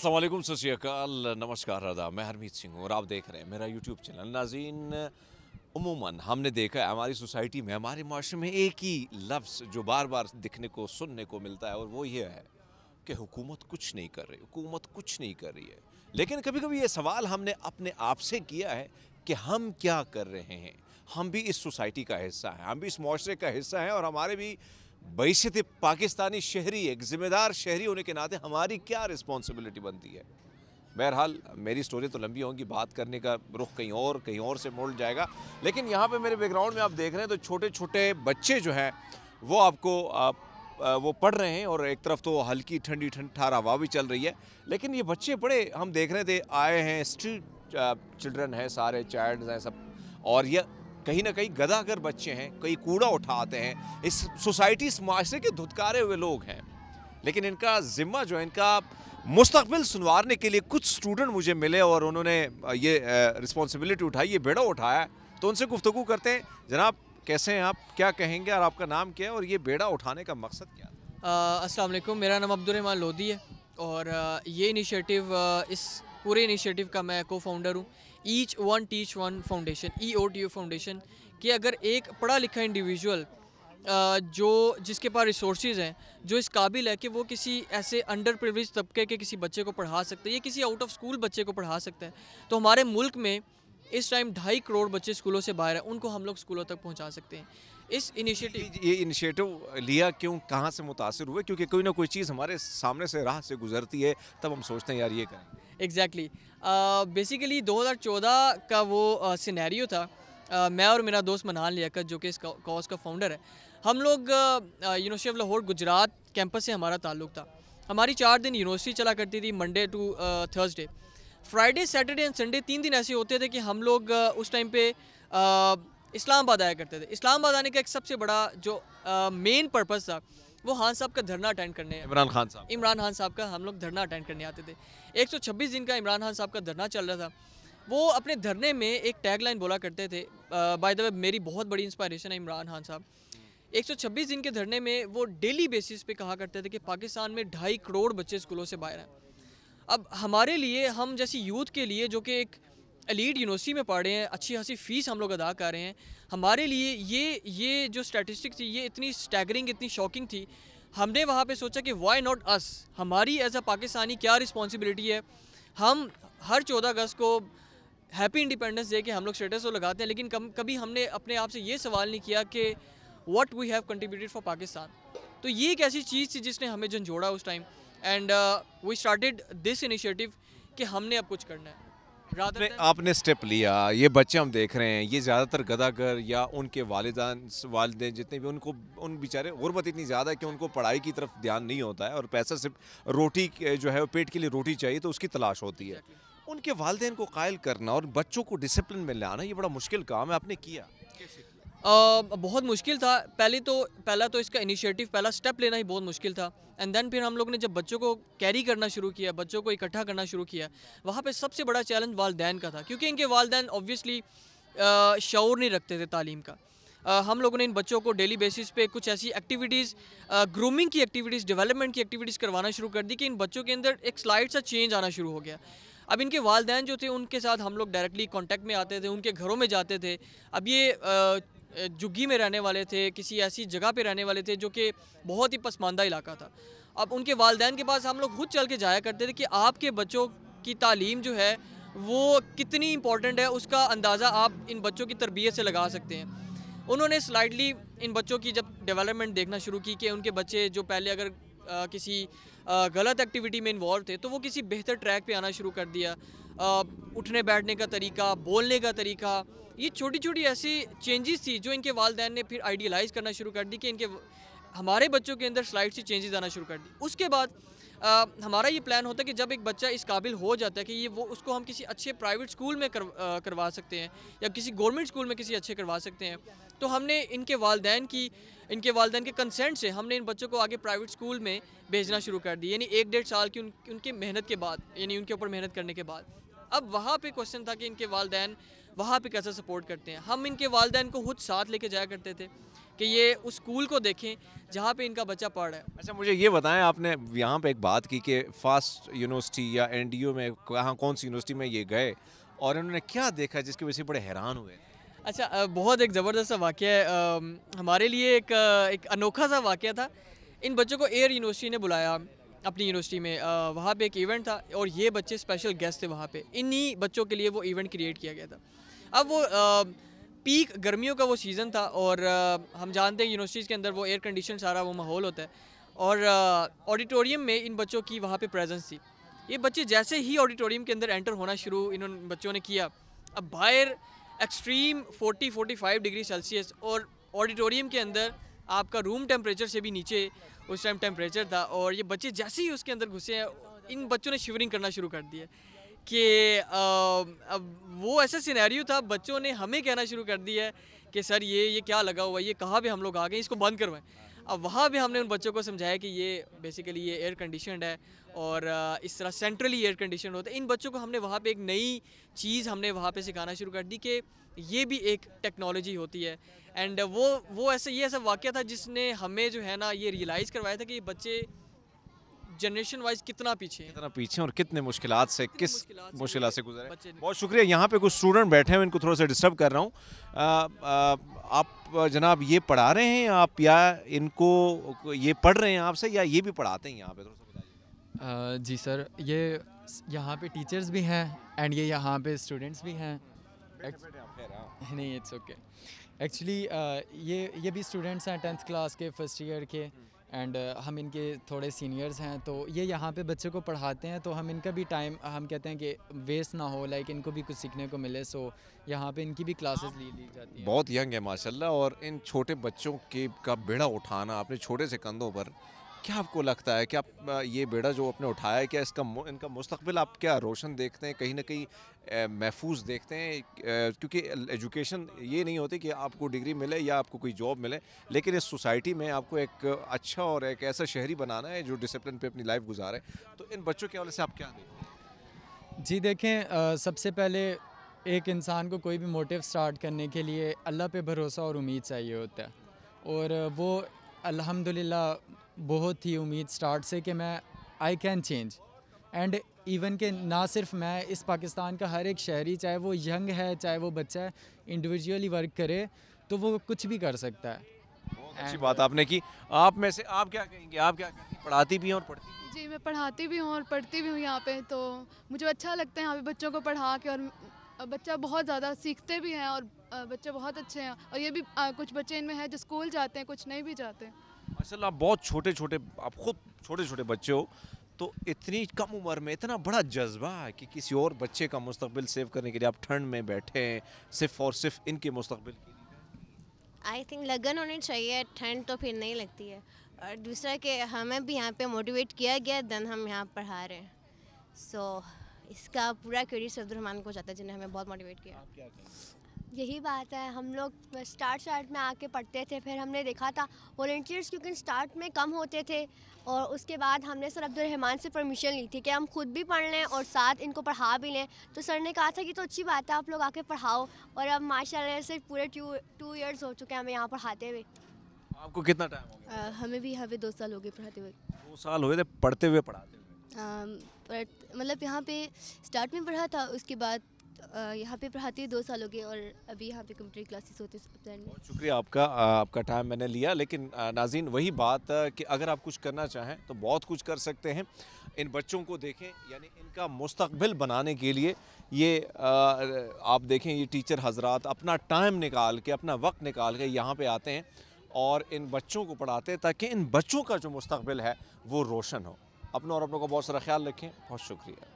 असलम सत श्रीकाल नमस्कार रदा मैं हरमीत सिंह हूँ और आप देख रहे हैं मेरा यूट्यूब चैनल नाजीन उमूमन हमने देखा है हमारी सोसाइटी में हमारे माशरे में एक ही लफ्ज़ जो बार बार दिखने को सुनने को मिलता है और वो ये है कि हुकूमत कुछ नहीं कर रही हुकूमत कुछ नहीं कर रही है लेकिन कभी कभी ये सवाल हमने अपने आप से किया है कि हम क्या कर रहे हैं हम भी इस सोसाइटी का हिस्सा हैं हम भी इस माशरे का हिस्सा हैं और हमारे भी बैशत पाकिस्तानी शहरी एक ज़िम्मेदार शहरी होने के नाते हमारी क्या रिस्पॉन्सिबिलिटी बनती है बहरहाल मेरी स्टोरी तो लंबी होंगी बात करने का रुख कहीं और कहीं और से मोड़ जाएगा लेकिन यहाँ पे मेरे बैकग्राउंड में आप देख रहे हैं तो छोटे छोटे बच्चे जो हैं वो आपको आप, वो पढ़ रहे हैं और एक तरफ तो हल्की ठंडी ठंड ठार हवा भी चल रही है लेकिन ये बच्चे बड़े हम देख रहे थे आए हैं स्ट्रीट चिल्ड्रन हैं सारे चाइल्ड हैं सब और यह कहीं ना कहीं गदागर बच्चे हैं कहीं कूड़ा उठाते हैं इस सोसाइटी इस माशरे के धुतकारे हुए लोग हैं लेकिन इनका ज़िम्मा जो है इनका मुस्तबिल सुनवारने के लिए कुछ स्टूडेंट मुझे मिले और उन्होंने ये रिस्पॉन्सिबिलिटी उठाई ये बेड़ा उठाया तो उनसे गुफ्तु करते हैं जनाब कैसे हैं आप क्या कहेंगे और आपका नाम क्या है और ये बेड़ा उठाने का मकसद क्या असलम मेरा नाम अब्दुलरमान लोधी है और ये इनिशिएटिव इस पूरे इनिशिएटिव का मैं को फाउंडर हूँ each one teach one foundation E O T O foundation कि अगर एक पढ़ा लिखा इंडिविजुअल जो जिसके पास रिसोर्स हैं जो इस काबिल है कि वो किसी ऐसे अंडर प्रिवेज तबके के किसी बच्चे को पढ़ा सकते हैं या किसी आउट ऑफ स्कूल बच्चे को पढ़ा सकता है तो हमारे मुल्क में इस टाइम ढाई करोड़ बच्चे स्कूलों से बाहर हैं उनको हम लोग स्कूलों तक पहुंचा सकते हैं इस इनिशिएटिव ये इनिशिएटिव लिया क्यों कहाँ से मुतासर हुए क्योंकि कोई ना कोई चीज़ हमारे सामने से राह से गुजरती है तब हम सोचते हैं यार ये करें एग्जैक्टली uh, बेसिकली चौदह का वो सिनेरियो uh, था आ, uh, मैं और मेरा दोस्त मनान लियाकत जो कि इस कॉज का फाउंडर है हम लोग university of Lahore Gujrat campus से हमारा ताल्लुक था हमारी चार दिन यूनिवर्सिटी चला करती थी Monday to Thursday Friday Saturday and Sunday तीन दिन ऐसे होते थे कि हम लोग उस टाइम पे इस्लामाबाद आया करते थे इस्लामाबाद आने का एक सबसे बड़ा जो मेन पर्पज़ था वो खान साहब का धरना अटेंड करने इमरान खान साहब इमरान खान साहब का हम लोग धरना अटेंड करने आते थे 126 दिन का इमरान खान साहब का धरना चल रहा था वो अपने धरने में एक टैग लाइन बोला करते थे बाय द वे मेरी बहुत बड़ी इंस्पायरेशन है इमरान खान साहब 126 दिन के धरने में वो डेली बेसिस पे कहा करते थे कि पाकिस्तान में ढाई करोड़ बच्चे स्कूलों से बाहर हैं अब हमारे लिए हम जैसी यूथ के लिए जो कि एक एलीट यूनिवर्सिटी में पढ़ रहे हैं अच्छी खासी फ़ीस हम लोग अदा कर रहे हैं हमारे लिए ये ये जो स्टैटिस्टिक थी ये इतनी स्टैगरिंग इतनी शॉकिंग थी हमने वहाँ पे सोचा कि वाई नॉट अस हमारी एज अ पाकिस्तानी क्या रिस्पॉन्सिबिलिटी है हम हर चौदह अगस्त को हैप्पी इंडिपेंडेंस डे के हम लोग स्टेटस तो लगाते हैं लेकिन कम कभी हमने अपने आप से ये सवाल नहीं किया कि what we have contributed for Pakistan तो ये एक ऐसी चीज़ थी जिसने हमें झंझोड़ा उस time and we started this initiative कि हमने अब कुछ करना है आपने, आपने स्टेप लिया ये बच्चे हम देख रहे हैं ये ज़्यादातर गदागर या उनके वालदान वालदे जितने भी उनको उन बेचारे गुरबत इतनी ज़्यादा है कि उनको पढ़ाई की तरफ ध्यान नहीं होता है और पैसा सिर्फ रोटी जो है पेट के लिए रोटी चाहिए तो उसकी तलाश होती है उनके वालदेन को कायल करना और बच्चों को डिसिप्लिन में लाना ये बड़ा मुश्किल काम है आपने किया आ, बहुत मुश्किल था पहले तो पहला तो इसका इनिशिएटिव पहला स्टेप लेना ही बहुत मुश्किल था एंड देन फिर हम लोग ने जब बच्चों को कैरी करना शुरू किया बच्चों को इकट्ठा करना शुरू किया वहाँ पे सबसे बड़ा चैलेंज वालदेन का था क्योंकि इनके वालदेन ऑब्वियसली शौर नहीं रखते थे तालीम का आ, हम लोगों ने इन बच्चों को डेली बेसिस पे कुछ ऐसी एक्टिविटीज़ ग्रूमिंग की एक्टिविटीज़ डेवलपमेंट की एक्टिविटीज़ करवाना शुरू कर दी कि इन बच्चों के अंदर एक स्लाइड सा चेंज आना शुरू हो गया अब इनके वालदेन जो थे उनके साथ हम लोग डायरेक्टली कॉन्टैक्ट में आते थे उनके घरों में जाते थे अब ये आ, जुग्गी में रहने वाले थे किसी ऐसी जगह पे रहने वाले थे जो कि बहुत ही पसमानदा इलाका था अब उनके वालदेन के पास हम लोग खुद चल के जाया करते थे कि आपके बच्चों की तालीम जो है वो कितनी इंपॉर्टेंट है उसका अंदाज़ा आप इन बच्चों की तरबियत से लगा सकते हैं उन्होंने स्लाइडली इन बच्चों की जब डेवलपमेंट देखना शुरू की कि उनके बच्चे जो पहले अगर आ, किसी आ, गलत एक्टिविटी में इन्वॉल्व थे तो वो किसी बेहतर ट्रैक पे आना शुरू कर दिया उठने बैठने का तरीका बोलने का तरीका ये छोटी छोटी ऐसी चेंजेस थी जो इनके वालदेन ने फिर आइडियलाइज़ करना शुरू कर दी कि इनके हमारे बच्चों के अंदर स्लाइड से चेंजेस आना शुरू कर दी उसके बाद आ, हमारा ये प्लान होता है कि जब एक बच्चा इस काबिल हो जाता है कि ये वो उसको हम किसी अच्छे प्राइवेट स्कूल में कर, आ, करवा सकते हैं या किसी गवर्नमेंट स्कूल में किसी अच्छे करवा सकते हैं तो हमने इनके वालदेन की इनके वालदेन के कंसेंट से हमने इन बच्चों को आगे प्राइवेट स्कूल में भेजना शुरू कर दी यानी एक डेढ़ साल की उन, उनके मेहनत के बाद यानी उनके ऊपर मेहनत करने के बाद अब वहाँ पे क्वेश्चन था कि इनके वालदेन वहाँ पे कैसे सपोर्ट करते हैं हम इनके वालदेन को खुद साथ लेके जाया करते थे कि ये उस स्कूल को देखें जहाँ पे इनका बच्चा पढ़ रहा है अच्छा मुझे ये बताएं आपने यहाँ पे एक बात की कि फास्ट यूनिवर्सिटी या एन में कहाँ कौन सी यूनिवर्सिटी में ये गए और इन्होंने क्या देखा जिसकी वजह से बड़े हैरान हुए अच्छा बहुत एक ज़बरदस्त वाक़ है हमारे लिए एक एक अनोखा सा वाक़ था इन बच्चों को एयर यूनिवर्सिटी ने बुलाया अपनी यूनिवर्सिटी में वहाँ पे एक इवेंट था और ये बच्चे स्पेशल गेस्ट थे वहाँ पे इन्हीं बच्चों के लिए वो इवेंट क्रिएट किया गया था अब वो पीक गर्मियों का वो सीज़न था और हम जानते हैं यूनिवर्सिटीज़ के अंदर वो एयर कंडीशन सारा वो माहौल होता है और ऑडिटोरियम में इन बच्चों की वहाँ पर प्रेजेंस थी ये बच्चे जैसे ही ऑडिटोरियम के अंदर एंटर होना शुरू इन्होंने बच्चों ने किया अब बाहर एक्सट्रीम 40-45 डिग्री सेल्सियस और ऑडिटोरियम के अंदर आपका रूम टेम्परेचर से भी नीचे उस टाइम टेम्परेचर था और ये बच्चे जैसे ही उसके अंदर घुसे हैं इन बच्चों ने शिवरिंग करना शुरू कर दिया कि अब वो ऐसा सिनेरियो था बच्चों ने हमें कहना शुरू कर दिया है कि सर ये ये क्या लगा हुआ है ये कहाँ पर हम लोग आ गए इसको बंद करवाएं अब वहाँ भी हमने उन बच्चों को समझाया कि ये बेसिकली ये एयर कंडीशनड है और इस तरह सेंट्रली एयर कंडीशन होता है इन बच्चों को हमने वहाँ पे एक नई चीज़ हमने वहाँ पे सिखाना शुरू कर दी कि ये भी एक टेक्नोलॉजी होती है एंड वो वो ऐसे ये ऐसा वाक़ था जिसने हमें जो है ना ये रियलाइज़ करवाया था कि बच्चे जनरेशन वाइज कितना पीछे कितना पीछे और कितने मुश्किल से किस मुश्किल से गुजरे बहुत शुक्रिया यहाँ पे कुछ स्टूडेंट बैठे हैं इनको थोड़ा सा डिस्टर्ब कर रहा हूँ आप जनाब ये पढ़ा रहे हैं आप या इनको ये पढ़ रहे हैं आपसे या ये भी पढ़ाते हैं यहाँ पे थोड़ा सा जी सर ये यहाँ पे टीचर्स भी हैं एंड ये यहाँ पे स्टूडेंट्स भी हैं हाँ। नहीं इट्स ओके एक्चुअली ये ये भी स्टूडेंट्स हैं टेंथ क्लास के फर्स्ट ईयर के हम्म। एंड uh, हम इनके थोड़े सीनियर्स हैं तो ये यहाँ पे बच्चों को पढ़ाते हैं तो हम इनका भी टाइम हम कहते हैं कि वेस्ट ना हो लाइक इनको भी कुछ सीखने को मिले सो यहाँ पे इनकी भी क्लासेस ली ली जाती है बहुत यंग है माशाल्लाह और इन छोटे बच्चों के का बेड़ा उठाना अपने छोटे से कंधों पर क्या आपको लगता है कि आप ये बेड़ा जो आपने उठाया है क्या इसका इनका मुस्तबिल आप क्या रोशन देखते हैं कहीं ना कहीं महफूज देखते हैं क्योंकि एजुकेशन ये नहीं होती कि आपको डिग्री मिले या आपको कोई जॉब मिले लेकिन इस सोसाइटी में आपको एक अच्छा और एक ऐसा शहरी बनाना है जो डिसिप्लिन पर अपनी लाइफ गुजारे तो इन बच्चों के हवाले से आप क्या देखें जी देखें सबसे पहले एक इंसान को कोई भी मोटिव स्टार्ट करने के लिए अल्लाह पे भरोसा और उम्मीद चाहिए होता है और वो अल्हम्दुलिल्लाह बहुत ही उम्मीद स्टार्ट से कि मैं I can change and even के ना सिर्फ मैं इस पाकिस्तान का हर एक शहरी चाहे वो यंग है चाहे वो बच्चा है इंडिविजुअली वर्क करे तो वो कुछ भी कर सकता है बहुत अच्छी बात आपने की आप में से आप क्या कहेंगे आप क्या कहेंगे पढ़ाती भी हूँ और पढ़ती जी मैं पढ़ाती भी हूँ और पढ़ती भी हूँ यहाँ पे तो मुझे अच्छा लगता है यहाँ पे बच्चों को पढ़ा के और बच्चा बहुत ज़्यादा सीखते भी हैं और बच्चे बहुत अच्छे हैं और ये भी कुछ बच्चे इनमें हैं जो स्कूल जाते हैं कुछ नहीं भी जाते माशाल्लाह आप बहुत छोटे छोटे आप खुद छोटे छोटे बच्चे हो तो इतनी कम उम्र में इतना बड़ा जज्बा है कि किसी और बच्चे का मुस्तबिल सेव करने के लिए आप ठंड में बैठे हैं सिर्फ और सिर्फ इनके मुस्तबिल आई थिंक लगन होनी चाहिए ठंड तो फिर नहीं लगती है और दूसरा कि हमें भी यहाँ पे मोटिवेट किया गया देन हम यहाँ पढ़ा रहे हैं सो so, इसका पूरा क्रेडिट सब्दुर को जाता है जिन्हें हमें बहुत मोटिवेट किया यही बात है हम लोग स्टार्ट स्टार्ट में आके पढ़ते थे फिर हमने देखा था वॉल्टियर्स क्योंकि स्टार्ट में कम होते थे और उसके बाद हमने सर अब्दुलरहमान से परमिशन ली थी कि हम खुद भी पढ़ लें और साथ इनको पढ़ा भी लें तो सर ने कहा था कि तो अच्छी बात है आप लोग आके पढ़ाओ और अब माशाल्लाह से पूरे टू टू ईयर्स हो चुके हैं हमें यहाँ पढ़ाते हुए आपको कितना टाइम हो गया हमें भी यहाँ पे दो साल हो गए पढ़ाते हुए दो साल हुए थे पढ़ते हुए पढ़ाते हुए मतलब यहाँ पे स्टार्ट में पढ़ा था उसके बाद यहाँ पे पढ़ाती है दो सालों के और अभी यहाँ पे कंप्यूटर क्लासेस होते हैं शुक्रिया आपका आपका टाइम मैंने लिया लेकिन नाजीन वही बात कि अगर आप कुछ करना चाहें तो बहुत कुछ कर सकते हैं इन बच्चों को देखें यानी इनका मुस्तबिल बनाने के लिए ये आप देखें ये टीचर हजरात अपना टाइम निकाल के अपना वक्त निकाल के यहाँ पर आते हैं और इन बच्चों को पढ़ाते हैं ताकि इन बच्चों का जो मुस्तबिल है वो रोशन हो अपनों और अपनों का बहुत सारा ख्याल रखें बहुत शुक्रिया